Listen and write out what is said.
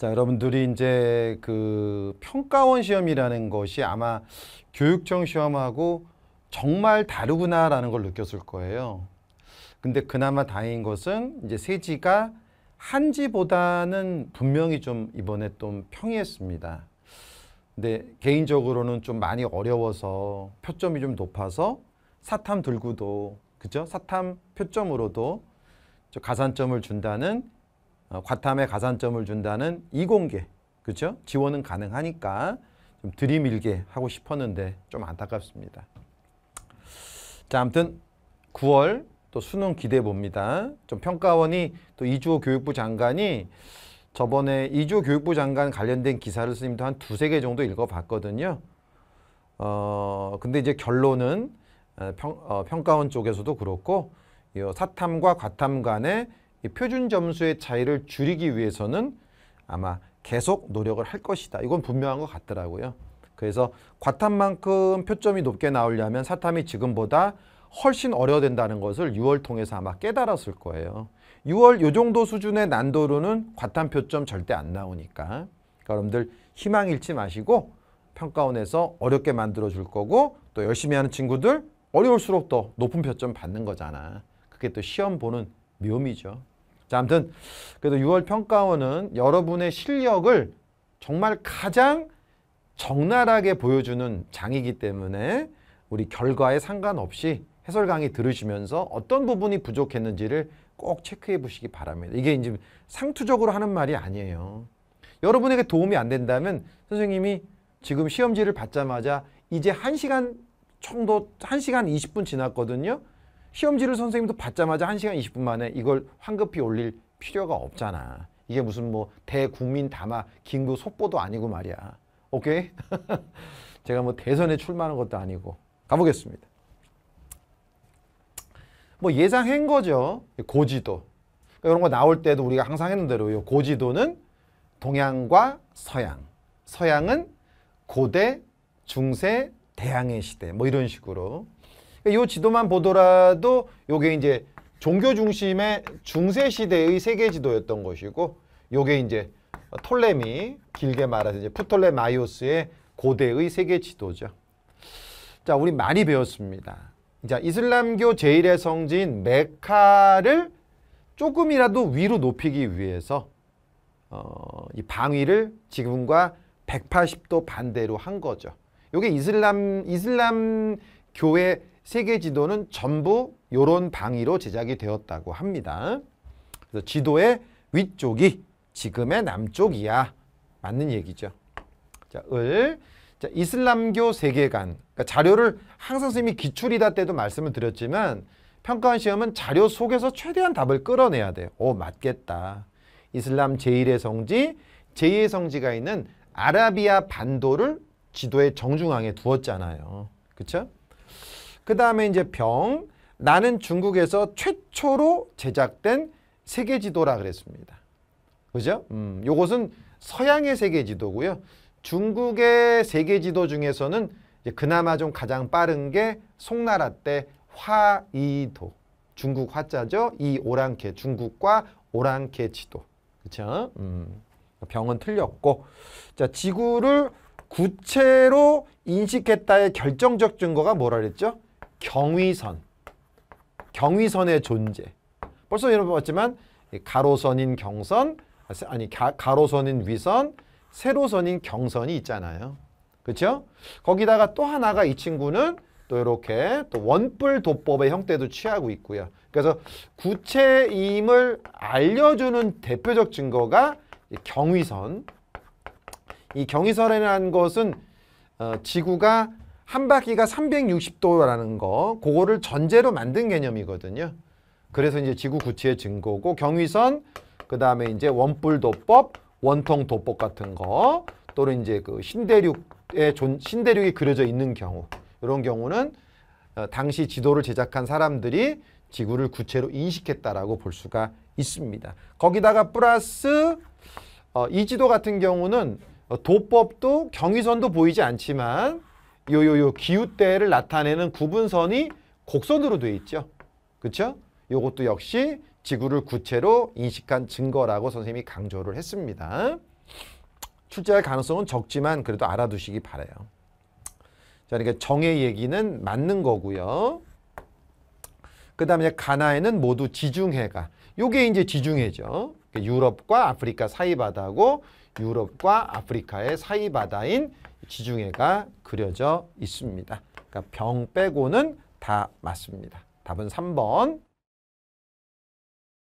자, 여러분들이 이제 그 평가원 시험이라는 것이 아마 교육청 시험하고 정말 다르구나라는 걸 느꼈을 거예요. 근데 그나마 다행인 것은 이제 세지가 한지보다는 분명히 좀 이번에 좀 평이했습니다. 근데 개인적으로는 좀 많이 어려워서 표점이 좀 높아서 사탐 들고도 그죠? 사탐 표점으로도 가산점을 준다는 어, 과탐의 가산점을 준다는 이공계 그렇죠? 지원은 가능하니까 좀 들이밀게 하고 싶었는데 좀 안타깝습니다. 자, 아무튼 9월 또 수능 기대해 봅니다. 좀 평가원이 또 이주호 교육부 장관이 저번에 이주호 교육부 장관 관련된 기사를 선생님한 두세 개 정도 읽어봤거든요. 어, 근데 이제 결론은 어, 평, 어, 평가원 쪽에서도 그렇고 이 사탐과 과탐 간의 표준 점수의 차이를 줄이기 위해서는 아마 계속 노력을 할 것이다. 이건 분명한 것 같더라고요. 그래서 과탐만큼 표점이 높게 나오려면 사탐이 지금보다 훨씬 어려워 된다는 것을 6월 통해서 아마 깨달았을 거예요. 6월 요 정도 수준의 난도로는 과탐 표점 절대 안나오니까 그러니까 여러분들 희망 잃지 마시고 평가원에서 어렵게 만들어 줄 거고 또 열심히 하는 친구들 어려울수록 더 높은 표점 받는 거잖아. 그게 또 시험 보는 묘미죠. 자, 아무튼 그래도 6월 평가원은 여러분의 실력을 정말 가장 적나라하게 보여주는 장이기 때문에 우리 결과에 상관없이 해설 강의 들으시면서 어떤 부분이 부족했는지를 꼭 체크해 보시기 바랍니다. 이게 이제 상투적으로 하는 말이 아니에요. 여러분에게 도움이 안 된다면 선생님이 지금 시험지를 받자마자 이제 1시간 정도 1시간 20분 지났거든요. 시험지를 선생님도 받자마자 1시간 20분 만에 이걸 황급히 올릴 필요가 없잖아. 이게 무슨 뭐 대국민 담화 긴급 속보도 아니고 말이야. 오케이? 제가 뭐 대선에 출마하는 것도 아니고 가보겠습니다. 뭐 예상한 거죠. 고지도. 그러니까 이런 거 나올 때도 우리가 항상 했는 대로 요 고지도는 동양과 서양. 서양은 고대, 중세, 대항해 시대 뭐 이런 식으로 이 그러니까 지도만 보더라도 이게 이제 종교 중심의 중세 시대의 세계 지도였던 것이고 이게 이제 톨레미 길게 말해서 이제 프톨레마이오스의 고대의 세계 지도죠. 자, 우리 많이 배웠습니다. 자, 이슬람교 제1의 성지인 메카를 조금이라도 위로 높이기 위해서 어, 이 방위를 지금과 180도 반대로 한 거죠. 이게 이슬람 이슬람 교회 세계 지도는 전부 이런 방위로 제작이 되었다고 합니다. 그래서 지도의 위쪽이 지금의 남쪽이야. 맞는 얘기죠. 자, 을. 자, 이슬람교 세계관. 그러니까 자료를 항상 선생님이 기출이다 때도 말씀을 드렸지만 평가원 시험은 자료 속에서 최대한 답을 끌어내야 돼요. 오, 맞겠다. 이슬람 제1의 성지, 제2의 성지가 있는 아라비아 반도를 지도의 정중앙에 두었잖아요. 그렇 그 다음에 이제 병, 나는 중국에서 최초로 제작된 세계지도라 그랬습니다. 그죠? 음, 요것은 서양의 세계지도고요. 중국의 세계지도 중에서는 그나마 좀 가장 빠른 게 송나라 때 화이도. 중국 화자죠. 이 오랑캐 중국과 오랑캐 지도. 그렇 음, 병은 틀렸고. 자, 지구를 구체로 인식했다의 결정적 증거가 뭐라 그랬죠? 경위선, 경위선의 존재. 벌써 여러분 봤지만 가로선인 경선, 아니 가, 가로선인 위선, 세로선인 경선이 있잖아요. 그렇죠? 거기다가 또 하나가 이 친구는 또 이렇게 또 원뿔 도법의 형태도 취하고 있고요. 그래서 구체임을 알려주는 대표적 증거가 경위선. 이 경위선이라는 것은 어, 지구가 한 바퀴가 360도라는 거 그거를 전제로 만든 개념이거든요. 그래서 이제 지구 구체의 증거고 경위선 그 다음에 이제 원뿔 도법, 원통 도법 같은 거 또는 이제 그신대륙에 존, 신대륙이 그려져 있는 경우 이런 경우는 어, 당시 지도를 제작한 사람들이 지구를 구체로 인식했다라고 볼 수가 있습니다. 거기다가 플러스 어, 이 지도 같은 경우는 어, 도법도 경위선도 보이지 않지만 요요요 기우대를 나타내는 구분선이 곡선으로 되어 있죠. 그렇죠? 요것도 역시 지구를 구체로 인식한 증거라고 선생님이 강조를 했습니다. 출제할 가능성은 적지만 그래도 알아두시기 바래요. 자, 그러니까 정의 얘기는 맞는 거고요. 그 다음에 가나에는 모두 지중해가 요게 이제 지중해죠. 그러니까 유럽과 아프리카 사이 바다고 유럽과 아프리카의 사이 바다인 지중해가 그려져 있습니다. 그러니까 병 빼고는 다 맞습니다. 답은 3번.